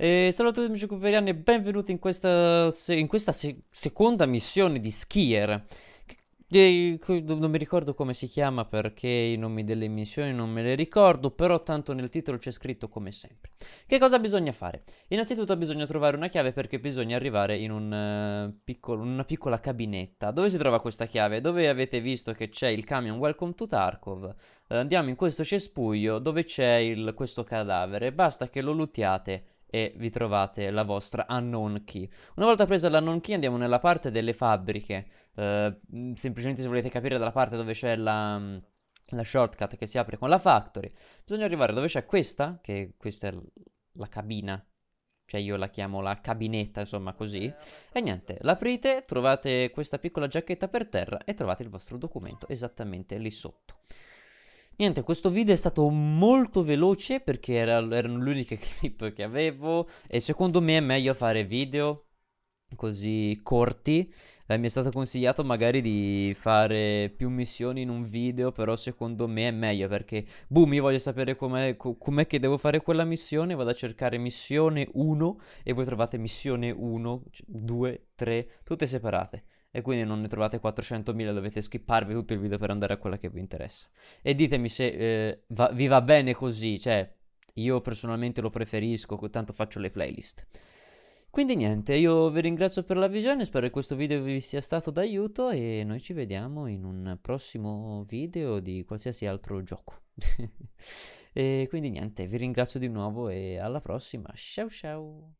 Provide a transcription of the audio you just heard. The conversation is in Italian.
E salve a tutti amici cooperiani e benvenuti in questa, se in questa se seconda missione di Skier e, Non mi ricordo come si chiama perché i nomi delle missioni non me le ricordo Però tanto nel titolo c'è scritto come sempre Che cosa bisogna fare? Innanzitutto bisogna trovare una chiave perché bisogna arrivare in un, uh, piccolo, una piccola cabinetta Dove si trova questa chiave? Dove avete visto che c'è il camion Welcome to Tarkov eh, Andiamo in questo cespuglio dove c'è questo cadavere Basta che lo luttiate e vi trovate la vostra unknown key. Una volta presa la unknown key andiamo nella parte delle fabbriche, eh, mm, semplicemente se volete capire dalla parte dove c'è la, mm, la, shortcut che si apre con la factory, bisogna arrivare dove c'è questa, che questa è la cabina, cioè io la chiamo la cabinetta, insomma così, e niente, l'aprite, trovate questa piccola giacchetta per terra e trovate il vostro documento esattamente lì sotto. Niente, questo video è stato molto veloce perché era, erano le uniche clip che avevo e secondo me è meglio fare video così corti. Eh, mi è stato consigliato magari di fare più missioni in un video, però secondo me è meglio perché, boom, io voglio sapere com'è, com'è che devo fare quella missione, vado a cercare missione 1 e voi trovate missione 1, 2, 3, tutte separate e quindi non ne trovate 400.000, dovete skipparvi tutto il video per andare a quella che vi interessa. E ditemi se eh, va- vi va bene così, cioè io personalmente lo preferisco, tanto faccio le playlist. Quindi niente, io vi ringrazio per la visione, spero che questo video vi sia stato d'aiuto e noi ci vediamo in un prossimo video di qualsiasi altro gioco. e quindi niente, vi ringrazio di nuovo e alla prossima. Ciao ciao!